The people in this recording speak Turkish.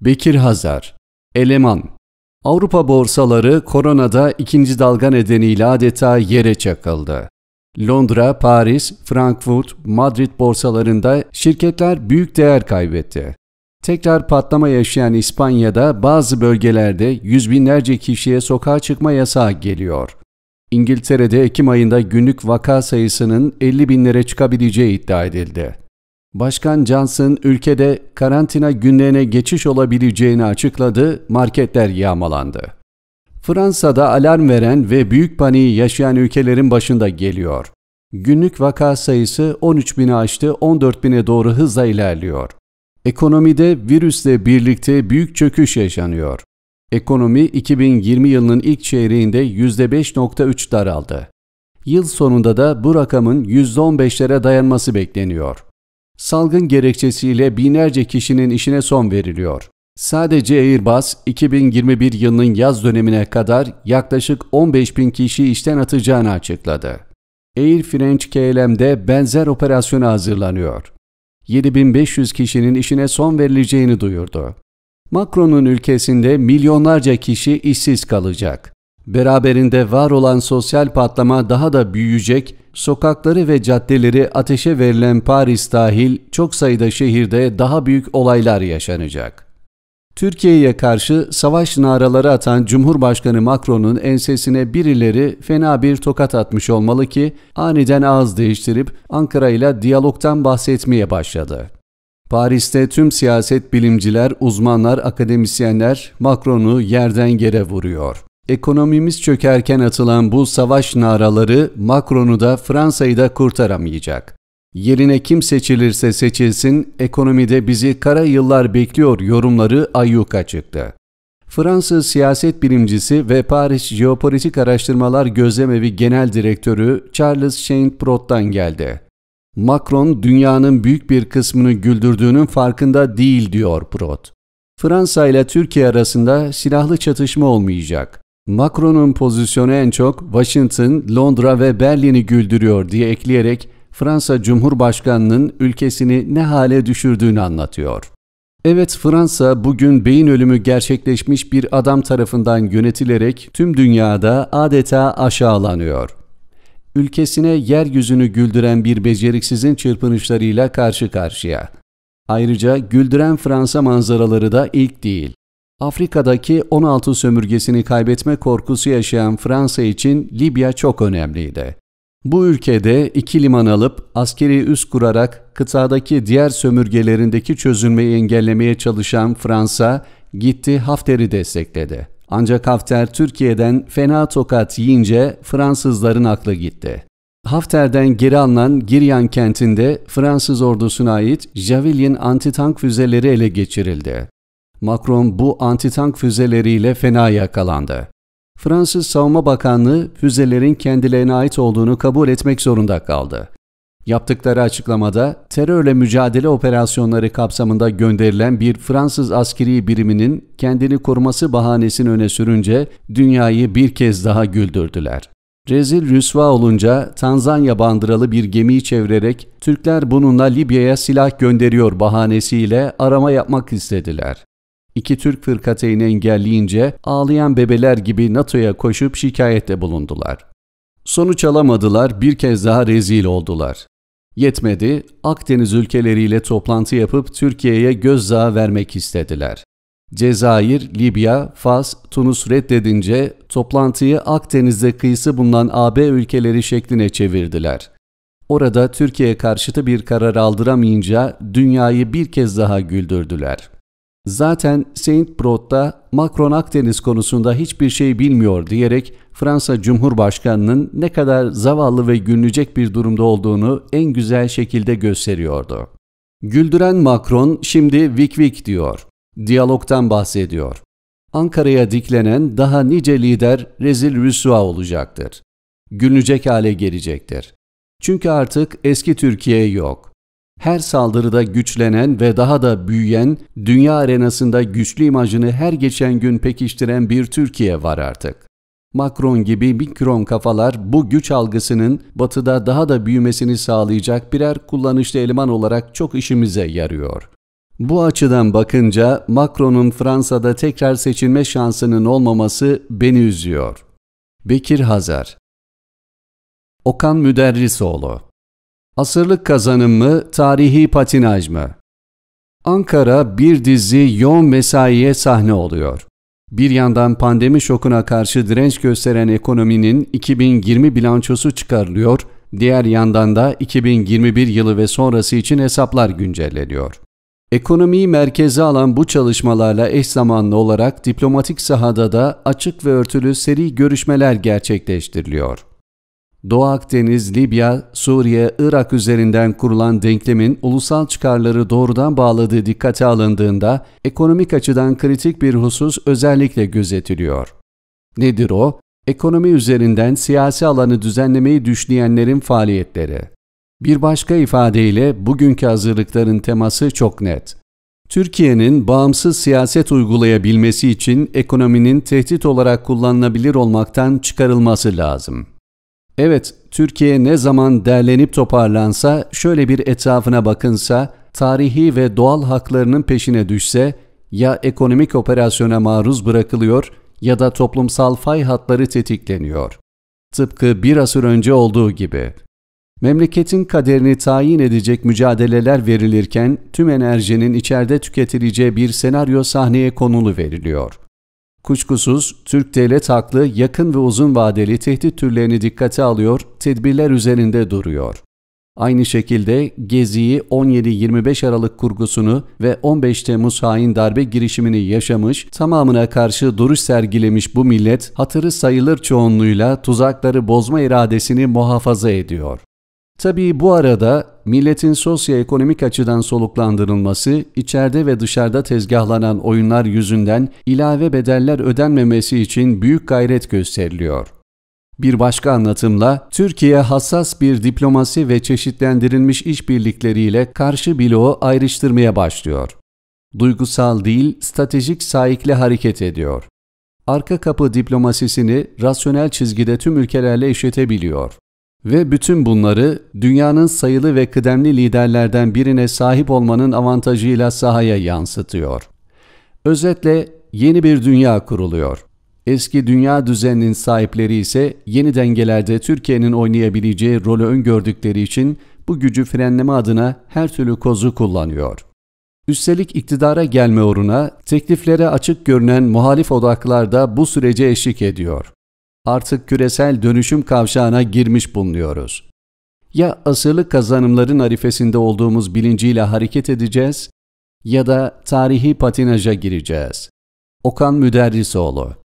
Bekir Hazar, Eleman Avrupa borsaları koronada ikinci dalga nedeniyle adeta yere çakıldı. Londra, Paris, Frankfurt, Madrid borsalarında şirketler büyük değer kaybetti. Tekrar patlama yaşayan İspanya'da bazı bölgelerde yüz binlerce kişiye sokağa çıkma yasağı geliyor. İngiltere'de Ekim ayında günlük vaka sayısının 50 binlere çıkabileceği iddia edildi. Başkan Johnson ülkede karantina günlerine geçiş olabileceğini açıkladı, marketler yağmalandı. Fransa'da alarm veren ve büyük paniği yaşayan ülkelerin başında geliyor. Günlük vaka sayısı 13 bini aştı, 14 bine doğru hızla ilerliyor. Ekonomide virüsle birlikte büyük çöküş yaşanıyor. Ekonomi 2020 yılının ilk çeyreğinde %5.3 daraldı. Yıl sonunda da bu rakamın %15'lere dayanması bekleniyor. Salgın gerekçesiyle binlerce kişinin işine son veriliyor. Sadece Airbus 2021 yılının yaz dönemine kadar yaklaşık 15 bin kişi işten atacağını açıkladı. Air French KLM'de benzer operasyona hazırlanıyor. 7500 kişinin işine son verileceğini duyurdu. Macron'un ülkesinde milyonlarca kişi işsiz kalacak. Beraberinde var olan sosyal patlama daha da büyüyecek, sokakları ve caddeleri ateşe verilen Paris dahil çok sayıda şehirde daha büyük olaylar yaşanacak. Türkiye'ye karşı savaş naraları atan Cumhurbaşkanı Macron'un ensesine birileri fena bir tokat atmış olmalı ki aniden ağız değiştirip Ankara ile diyalogtan bahsetmeye başladı. Paris'te tüm siyaset bilimciler, uzmanlar, akademisyenler Macron'u yerden yere vuruyor. Ekonomimiz çökerken atılan bu savaş naraları Macron'u da Fransa'yı da kurtaramayacak. Yerine kim seçilirse seçilsin ekonomide bizi kara yıllar bekliyor yorumları ayyuka çıktı. Fransız siyaset bilimcisi ve Paris Jeopolitik Araştırmalar Gözlemevi Genel Direktörü Charles Saint-Prot'tan geldi. Macron dünyanın büyük bir kısmını güldürdüğünün farkında değil diyor Prot. Fransa ile Türkiye arasında silahlı çatışma olmayacak. Macron'un pozisyonu en çok Washington, Londra ve Berlin'i güldürüyor diye ekleyerek Fransa Cumhurbaşkanı'nın ülkesini ne hale düşürdüğünü anlatıyor. Evet Fransa bugün beyin ölümü gerçekleşmiş bir adam tarafından yönetilerek tüm dünyada adeta aşağılanıyor. Ülkesine yeryüzünü güldüren bir beceriksizin çırpınışlarıyla karşı karşıya. Ayrıca güldüren Fransa manzaraları da ilk değil. Afrika'daki 16 sömürgesini kaybetme korkusu yaşayan Fransa için Libya çok önemliydi. Bu ülkede iki liman alıp askeri üs kurarak kıtadaki diğer sömürgelerindeki çözülmeyi engellemeye çalışan Fransa gitti Hafter'i destekledi. Ancak Hafter Türkiye'den fena tokat yiyince Fransızların aklı gitti. Hafter'den geri alınan Giryan kentinde Fransız ordusuna ait Javelin antitank füzeleri ele geçirildi. Macron bu antitank füzeleriyle fena yakalandı. Fransız Savunma Bakanlığı füzelerin kendilerine ait olduğunu kabul etmek zorunda kaldı. Yaptıkları açıklamada terörle mücadele operasyonları kapsamında gönderilen bir Fransız askeri biriminin kendini koruması bahanesini öne sürünce dünyayı bir kez daha güldürdüler. Rezil rüsva olunca Tanzanya bandıralı bir gemiyi çevirerek Türkler bununla Libya'ya silah gönderiyor bahanesiyle arama yapmak istediler. İki Türk fırkateyni engelleyince ağlayan bebeler gibi NATO'ya koşup şikayette bulundular. Sonuç alamadılar, bir kez daha rezil oldular. Yetmedi, Akdeniz ülkeleriyle toplantı yapıp Türkiye'ye gözdağı vermek istediler. Cezayir, Libya, Fas, Tunus reddedince toplantıyı Akdeniz'de kıyısı bulunan AB ülkeleri şekline çevirdiler. Orada Türkiye karşıtı bir karar aldıramayınca dünyayı bir kez daha güldürdüler. Zaten Saint Brod'da Macron Akdeniz konusunda hiçbir şey bilmiyor diyerek Fransa Cumhurbaşkanı'nın ne kadar zavallı ve gülünecek bir durumda olduğunu en güzel şekilde gösteriyordu. Güldüren Macron şimdi vik vik diyor. Diyalogtan bahsediyor. Ankara'ya diklenen daha nice lider rezil rüsva olacaktır. Gülünecek hale gelecektir. Çünkü artık eski Türkiye yok her saldırıda güçlenen ve daha da büyüyen, dünya arenasında güçlü imajını her geçen gün pekiştiren bir Türkiye var artık. Macron gibi mikron kafalar bu güç algısının batıda daha da büyümesini sağlayacak birer kullanışlı eleman olarak çok işimize yarıyor. Bu açıdan bakınca Macron'un Fransa'da tekrar seçilme şansının olmaması beni üzüyor. Bekir Hazar Okan Müderrisoğlu Asırlık kazanım mı, tarihi patinaj mı? Ankara bir dizi yoğun mesaiye sahne oluyor. Bir yandan pandemi şokuna karşı direnç gösteren ekonominin 2020 bilançosu çıkarılıyor, diğer yandan da 2021 yılı ve sonrası için hesaplar güncelleniyor. Ekonomiyi merkeze alan bu çalışmalarla eş zamanlı olarak diplomatik sahada da açık ve örtülü seri görüşmeler gerçekleştiriliyor. Doğu Akdeniz, Libya, Suriye, Irak üzerinden kurulan denklemin ulusal çıkarları doğrudan bağladığı dikkate alındığında ekonomik açıdan kritik bir husus özellikle gözetiliyor. Nedir o? Ekonomi üzerinden siyasi alanı düzenlemeyi düşünenlerin faaliyetleri. Bir başka ifadeyle bugünkü hazırlıkların teması çok net. Türkiye'nin bağımsız siyaset uygulayabilmesi için ekonominin tehdit olarak kullanılabilir olmaktan çıkarılması lazım. Evet, Türkiye ne zaman derlenip toparlansa, şöyle bir etrafına bakınsa, tarihi ve doğal haklarının peşine düşse, ya ekonomik operasyona maruz bırakılıyor ya da toplumsal fay hatları tetikleniyor. Tıpkı bir asır önce olduğu gibi. Memleketin kaderini tayin edecek mücadeleler verilirken tüm enerjinin içeride tüketileceği bir senaryo sahneye konulu veriliyor. Kuşkusuz Türk devlet haklı yakın ve uzun vadeli tehdit türlerini dikkate alıyor, tedbirler üzerinde duruyor. Aynı şekilde Gezi'yi 17-25 Aralık kurgusunu ve 15 Temmuz hain darbe girişimini yaşamış, tamamına karşı duruş sergilemiş bu millet hatırı sayılır çoğunluğuyla tuzakları bozma iradesini muhafaza ediyor. Tabii bu arada milletin sosyoekonomik açıdan soluklandırılması, içeride ve dışarıda tezgahlanan oyunlar yüzünden ilave bedeller ödenmemesi için büyük gayret gösteriliyor. Bir başka anlatımla Türkiye hassas bir diplomasi ve çeşitlendirilmiş işbirlikleriyle karşı bloğu ayrıştırmaya başlıyor. Duygusal değil, stratejik saikle hareket ediyor. Arka kapı diplomasisini rasyonel çizgide tüm ülkelerle işletebiliyor. Ve bütün bunları dünyanın sayılı ve kıdemli liderlerden birine sahip olmanın avantajıyla sahaya yansıtıyor. Özetle yeni bir dünya kuruluyor. Eski dünya düzeninin sahipleri ise yeni dengelerde Türkiye'nin oynayabileceği rolü öngördükleri için bu gücü frenleme adına her türlü kozu kullanıyor. Üstelik iktidara gelme uğruna tekliflere açık görünen muhalif odaklar da bu sürece eşlik ediyor artık küresel dönüşüm kavşağına girmiş bulunuyoruz. Ya asırlık kazanımların arifesinde olduğumuz bilinciyle hareket edeceğiz ya da tarihi patinaja gireceğiz. Okan Müderrisoğlu